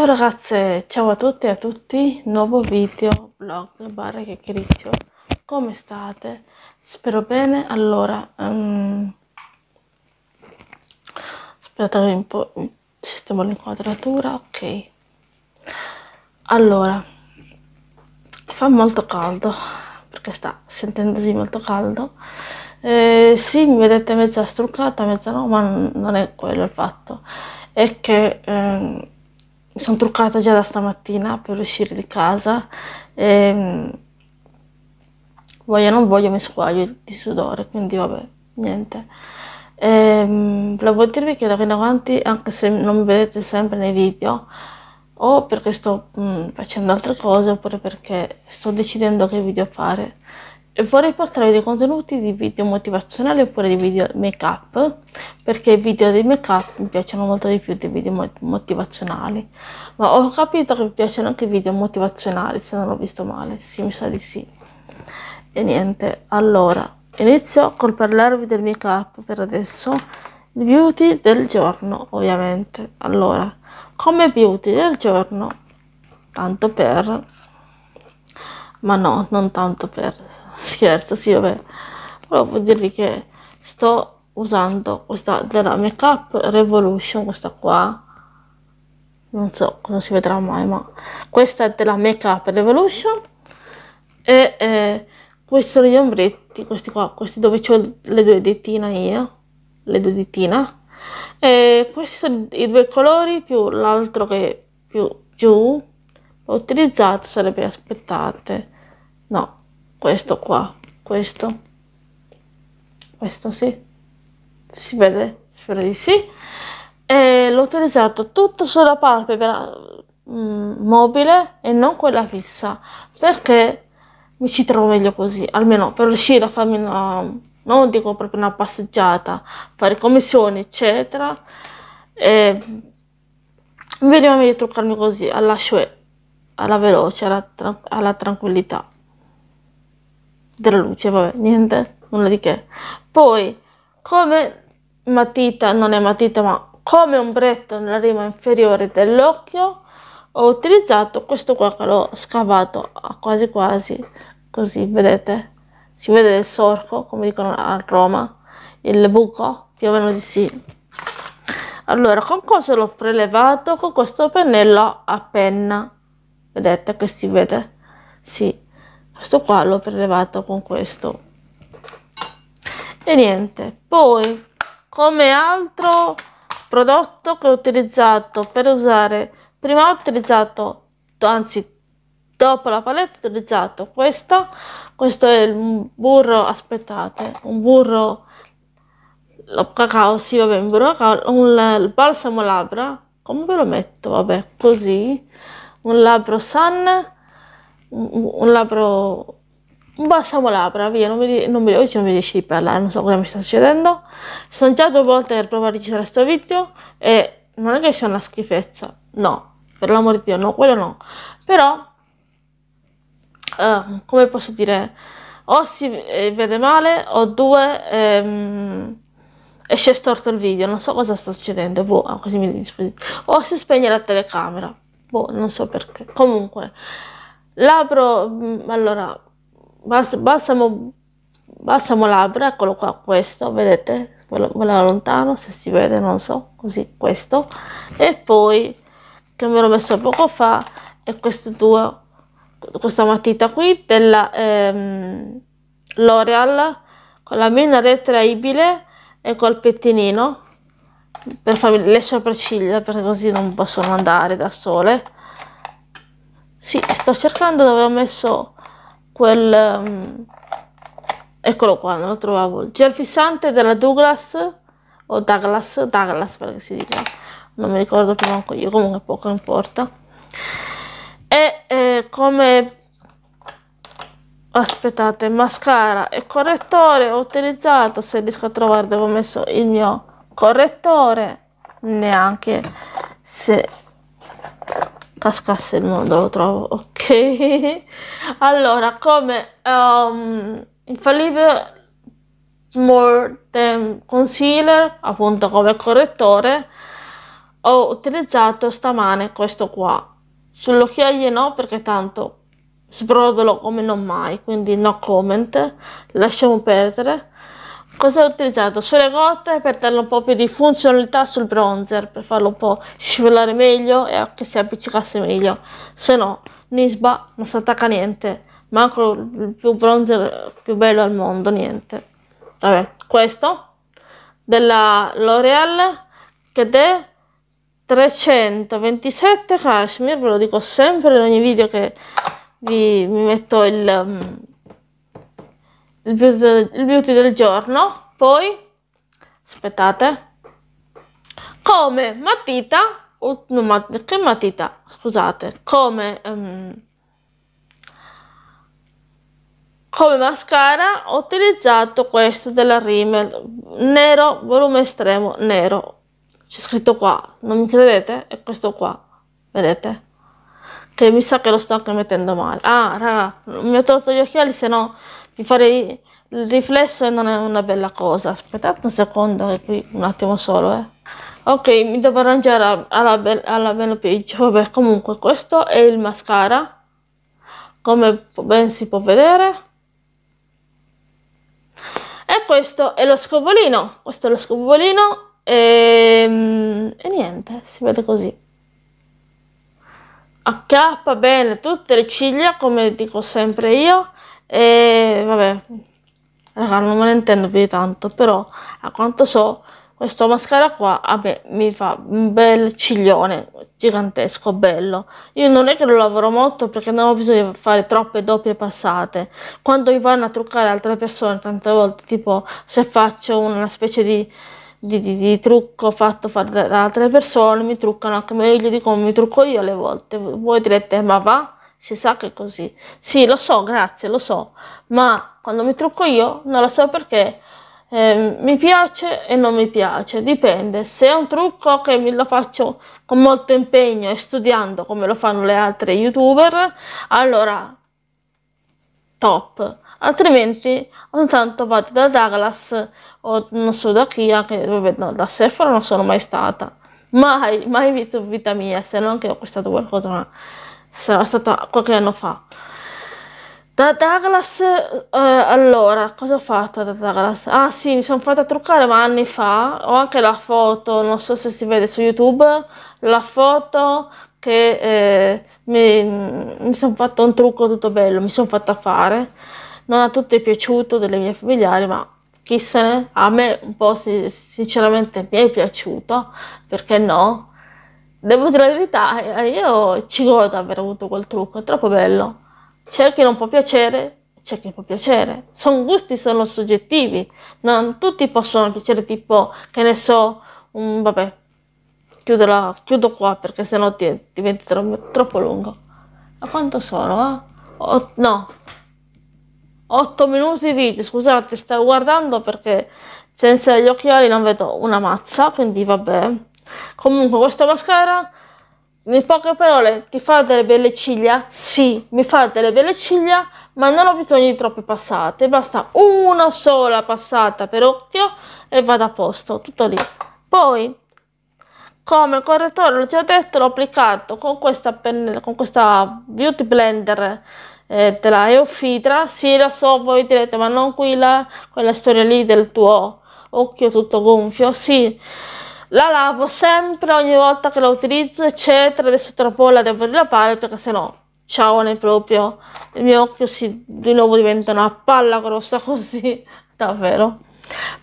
Ciao ragazze, ciao a tutte e a tutti, nuovo video, vlog, barra chiacchiericcio, come state? Spero bene, allora, um, aspettate un po', sistemo l'inquadratura, ok. Allora, fa molto caldo, perché sta sentendosi molto caldo, eh, sì, mi vedete mezza struccata, mezza no, ma non è quello il fatto, è che... Eh, mi sono truccata già da stamattina per uscire di casa e ehm, voglio non voglio mi squaglio di sudore quindi vabbè niente e, ehm, volevo dirvi che da qui in avanti anche se non mi vedete sempre nei video o perché sto mh, mm, facendo altre cose oppure perché sto decidendo che video fare vorrei portare dei contenuti di video motivazionali oppure di video make up perché i video di make up mi piacciono molto di più dei video motivazionali ma ho capito che mi piacciono anche i video motivazionali se non l'ho visto male sì mi sa di sì e niente allora inizio col parlarvi del make up per adesso il beauty del giorno ovviamente allora come beauty del giorno tanto per ma no non tanto per scherzo, sì, vabbè. Però voglio dirvi che sto usando questa della Makeup Revolution, questa qua. Non so cosa si vedrà mai, ma questa è della Makeup Revolution. E eh, questi sono gli ombretti, questi qua, questi dove ho le due dittina io, le due dittina. E questi sono i due colori più l'altro che più giù ho utilizzato sarebbe aspettate no questo qua, questo, questo sì, si vede? Spero di sì. E l'ho utilizzato tutto sulla palpebra mm, mobile e non quella fissa, perché mi ci trovo meglio così, almeno per riuscire a farmi una, non dico proprio una passeggiata, fare commissioni, eccetera. E mi veniva meglio truccarmi così, alla sciue, alla veloce, alla, alla tranquillità della luce, vabbè, niente, nulla di che. Poi, come matita, non è matita, ma come ombretto nella rima inferiore dell'occhio, ho utilizzato questo qua che l'ho scavato quasi quasi, così, vedete? Si vede il sorco, come dicono a Roma, il buco, più o meno di sì. Allora, con cosa l'ho prelevato? Con questo pennello a penna. Vedete che si vede? Sì, questo qua l'ho prelevato con questo e niente poi come altro prodotto che ho utilizzato per usare prima ho utilizzato anzi dopo la palette ho utilizzato questa questo è il burro aspettate un burro lo cacao sì vabbè un burro cacao un, il balsamo labbra come ve lo metto vabbè così un labbro sun un, un labbro, un balsamo labbra, via, non mi, non mi, oggi non mi riesci di parlare, non so cosa mi sta succedendo. Sono già due volte per provare a registrare questo video e non è che sia una schifezza, no, per l'amor di Dio, no, quello no. Però, eh, come posso dire, o si eh, vede male o due... Ehm, esce storto il video, non so cosa sta succedendo, boh, ah, così mi O si spegne la telecamera, boh, non so perché. Comunque, L'apro, mm, allora, bas, balsamo, balsamo labbra, eccolo qua, questo, vedete? quello lo allontano, se si vede, non so, così, questo. E poi, che me l'ho messo poco fa, è questo due, questa matita qui della ehm, L'Oreal, con la mina retraibile e col pettinino per farmi le sopracciglia perché così non possono andare da sole sì, sto cercando dove ho messo quel... Um, eccolo qua, non lo trovavo. Il gel fissante della Douglas, o Douglas, Douglas perché si dice. non mi ricordo più manco io, comunque poco importa. E eh, come... Aspettate, mascara e correttore ho utilizzato, se riesco a trovare dove ho messo il mio correttore, neanche se cascasse il mondo lo trovo ok allora come um, infallibile more than concealer appunto come correttore ho utilizzato stamane questo qua sulle no perché tanto sbrodolo come non mai quindi no comment lasciamo perdere cosa ho utilizzato? Sole gotte per darle un po' più di funzionalità sul bronzer, per farlo un po' scivolare meglio e che si appiccicasse meglio. Se no, Nisba non si attacca niente, manco il più bronzer più bello al mondo, niente. Vabbè, questo della L'Oreal che è 327 cashmere, ve lo dico sempre in ogni video che vi, vi metto il mm, il beauty, il beauty del giorno, poi, aspettate, come matita, o, no, mat, che matita, scusate, come, um, come mascara ho utilizzato questo della Rimmel, nero, volume estremo, nero, c'è scritto qua, non mi credete? È questo qua, vedete? Che mi sa che lo sto anche mettendo male. Ah, raga, mi ho tolto gli occhiali, se no vi farei il riflesso non è una bella cosa. Aspettate un secondo, qui, un attimo solo, eh. Ok, mi devo arrangiare alla, be- alla bella page. Vabbè, comunque questo è il mascara. Come ben si può vedere. E questo è lo scovolino. Questo è lo scovolino. E, ehm, e niente, si vede così. Acchiappa bene tutte le ciglia, come dico sempre io e vabbè, raga, non me ne intendo più di tanto, però a quanto so questo mascara qua a me mi fa un bel ciglione gigantesco, bello. Io non è che lo lavoro molto perché non ho bisogno di fare troppe doppie passate. Quando mi vanno a truccare altre persone, tante volte, tipo se faccio una specie di, di, di, di trucco fatto da altre persone, mi truccano anche meglio di come mi trucco io alle volte. Voi direte, ma va? Si sa che è così. Sì, lo so, grazie, lo so, ma quando mi trucco io non lo so perché eh, mi piace e non mi piace, dipende. Se è un trucco che lo faccio con molto impegno e studiando come lo fanno le altre youtuber, allora top. Altrimenti ogni tanto vado da Douglas o non so da chi, che vabbè, no, da Sephora non sono mai stata. Mai, mai vita mia, se non che ho acquistato qualcosa sarà stata qualche anno fa. Da Douglas, eh, allora, cosa ho fatto da Douglas? Ah sì, mi sono fatta truccare ma anni fa, ho anche la foto, non so se si vede su YouTube, la foto che eh, mi, mi sono fatto un trucco tutto bello, mi sono fatta fare, non a tutti è piaciuto delle mie familiari, ma chi se ne, a me un po' sinceramente mi è piaciuto, perché no? Devo dire la verità, eh, io ci godo aver avuto quel trucco, è troppo bello. C'è chi non può piacere, c'è chi può piacere. Sono gusti, sono soggettivi. Non tutti possono piacere, tipo, che ne so, um, vabbè, chiudo, la, chiudo qua perché sennò ti, diventa tro, troppo lungo. Ma quanto sono? Eh? O, no, 8 minuti di video, scusate, stavo guardando perché senza gli occhiali non vedo una mazza, quindi vabbè. Comunque, questo mascara, in poche parole, ti fa delle belle ciglia? Sì, mi fa delle belle ciglia, ma non ho bisogno di troppe passate. Basta una sola passata per occhio e vado a posto, tutto lì. Poi, come correttore, l'ho già detto, l'ho applicato con questa, penne, con questa Beauty Blender eh, della Eofitra. Sì, lo so, voi direte, ma non quella, quella storia lì del tuo occhio tutto gonfio. Sì, la lavo sempre ogni volta che la utilizzo eccetera adesso tra poco la devo rilavare perché sennò ciao ne proprio il mio occhio si di nuovo diventa una palla grossa così davvero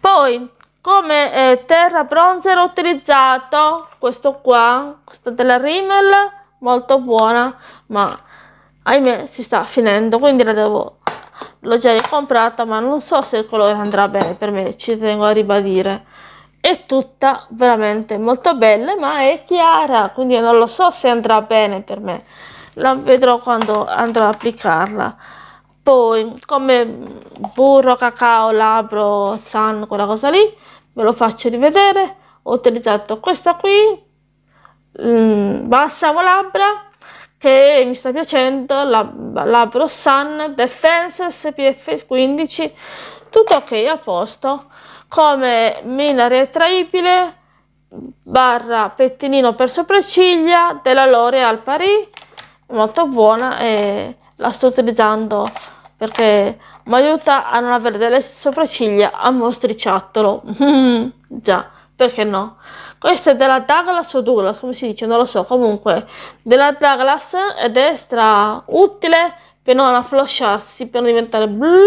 poi come eh, terra bronzer ho utilizzato questo qua questa della Rimmel molto buona ma ahimè si sta finendo quindi la devo l'ho già ricomprata ma non so se il colore andrà bene per me ci tengo a ribadire è tutta veramente molto bella ma è chiara quindi non lo so se andrà bene per me la vedrò quando andrò ad applicarla poi come burro cacao labbro san quella cosa lì ve lo faccio rivedere ho utilizzato questa qui mm, balsamo labbra che mi sta piacendo la, labbro sun defense spf 15 tutto ok a posto come mina retraibile barra pettinino per sopracciglia della L'Oreal Paris molto buona e la sto utilizzando perché mi aiuta a non avere delle sopracciglia a mostriciattolo mm-hmm. già perché no questa è della Douglas o Douglas come si dice non lo so comunque della Douglas ed è stra utile per non afflosciarsi per non diventare blu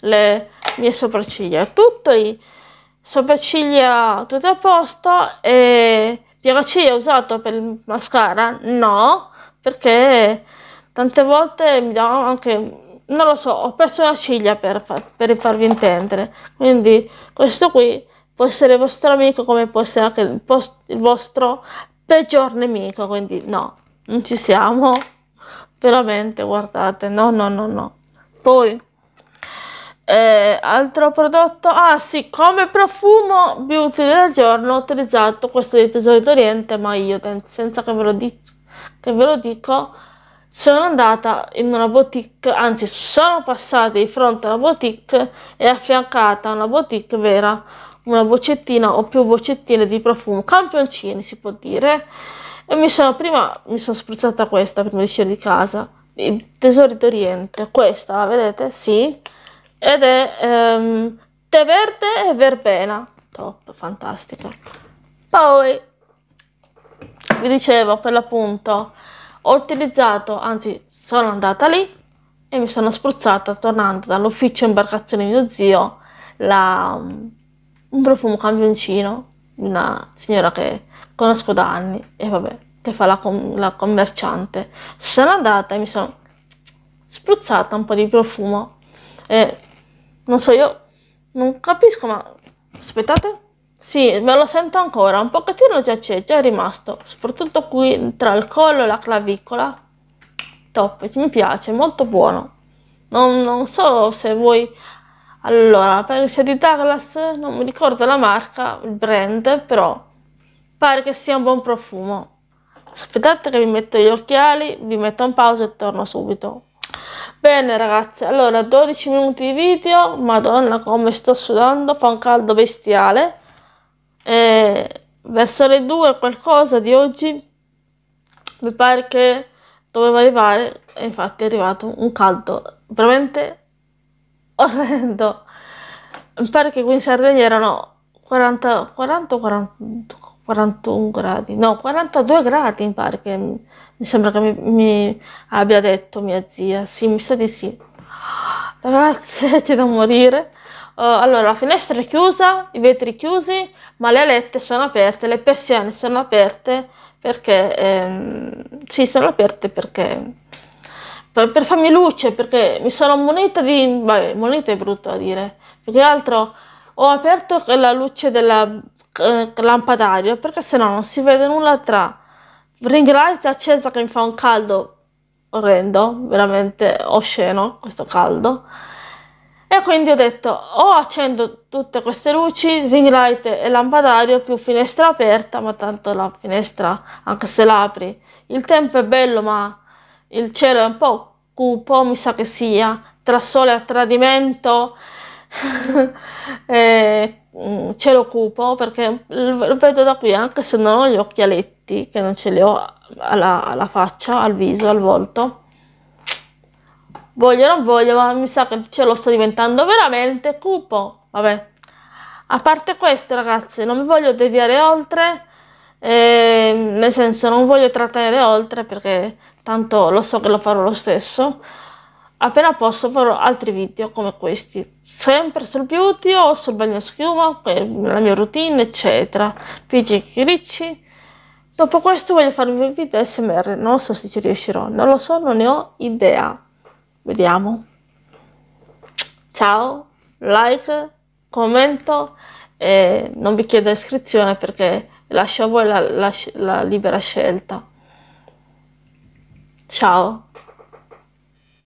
le mie sopracciglia. Tutto lì, sopracciglia tutto a posto e Pierociglia usato per il mascara? No, perché tante volte mi dà anche non lo so, ho perso la ciglia per, per farvi intendere. Quindi questo qui può essere il vostro amico come può essere anche il, post, il vostro peggior nemico. Quindi no, non ci siamo. Veramente, guardate, no, no, no, no. Poi eh, altro prodotto, ah sì, come profumo beauty del giorno ho utilizzato questo di Tesori d'Oriente, ma io senza che ve lo, dic- che ve lo dico, sono andata in una boutique, anzi sono passata di fronte alla boutique e affiancata a una boutique vera, una boccettina o più boccettine di profumo, campioncini si può dire, e mi sono prima, mi sono spruzzata questa prima di uscire di casa, il tesoro d'Oriente, questa la vedete? Sì ed è ehm, tè verde e verbena. Top, fantastico. Poi, vi dicevo, per l'appunto, ho utilizzato, anzi sono andata lì e mi sono spruzzata tornando dall'ufficio imbarcazione di mio zio la, mm, un profumo campioncino di una signora che conosco da anni e vabbè, che fa la, com- la commerciante. Sono andata e mi sono spruzzata un po' di profumo. E non so, io non capisco, ma aspettate. Sì, me lo sento ancora, un pochettino già c'è, già è rimasto, soprattutto qui tra il collo e la clavicola. Top, mi piace, molto buono. Non, non so se voi... Allora, pare di Douglas, non mi ricordo la marca, il brand, però pare che sia un buon profumo. Aspettate che vi metto gli occhiali, vi metto in pausa e torno subito. Bene ragazzi, allora 12 minuti di video, madonna come sto sudando, fa un caldo bestiale. E verso le 2 qualcosa di oggi mi pare che doveva arrivare e infatti è arrivato un caldo veramente orrendo. Mi pare che qui in Sardegna erano 40, 40, 40, 41 gradi, no, 42 gradi mi pare che mi sembra che mi, mi abbia detto mia zia, sì, mi sa di sì. Ragazze, c'è da morire. Uh, allora, la finestra è chiusa, i vetri chiusi, ma le alette sono aperte, le persiane sono aperte perché... Ehm, sì, sono aperte perché... Per, per, farmi luce, perché mi sono moneta di... Vabbè, munita è brutto a dire, perché altro ho aperto la luce della eh, lampadario perché sennò non si vede nulla tra ring light accesa che mi fa un caldo orrendo, veramente osceno questo caldo. E quindi ho detto o accendo tutte queste luci, ring light e lampadario più finestra aperta, ma tanto la finestra anche se apri Il tempo è bello, ma il cielo è un po' cupo, mi sa che sia, tra sole a tradimento. e Mm, ce l'ho cupo perché lo vedo da qui anche se non ho gli occhialetti che non ce li ho alla, alla faccia, al viso, al volto voglio o non voglio ma mi sa che ce lo sto diventando veramente cupo vabbè a parte questo ragazzi non mi voglio deviare oltre eh, nel senso non voglio trattenere oltre perché tanto lo so che lo farò lo stesso appena posso farò altri video come questi, sempre sul beauty o sul bagno a schiuma, la mia routine, eccetera. Video ricci. Dopo questo voglio fare un video SMR, non so se ci riuscirò, non lo so, non ne ho idea. Vediamo. Ciao, like, commento e non vi chiedo iscrizione perché lascio a voi la, la, la libera scelta. Ciao.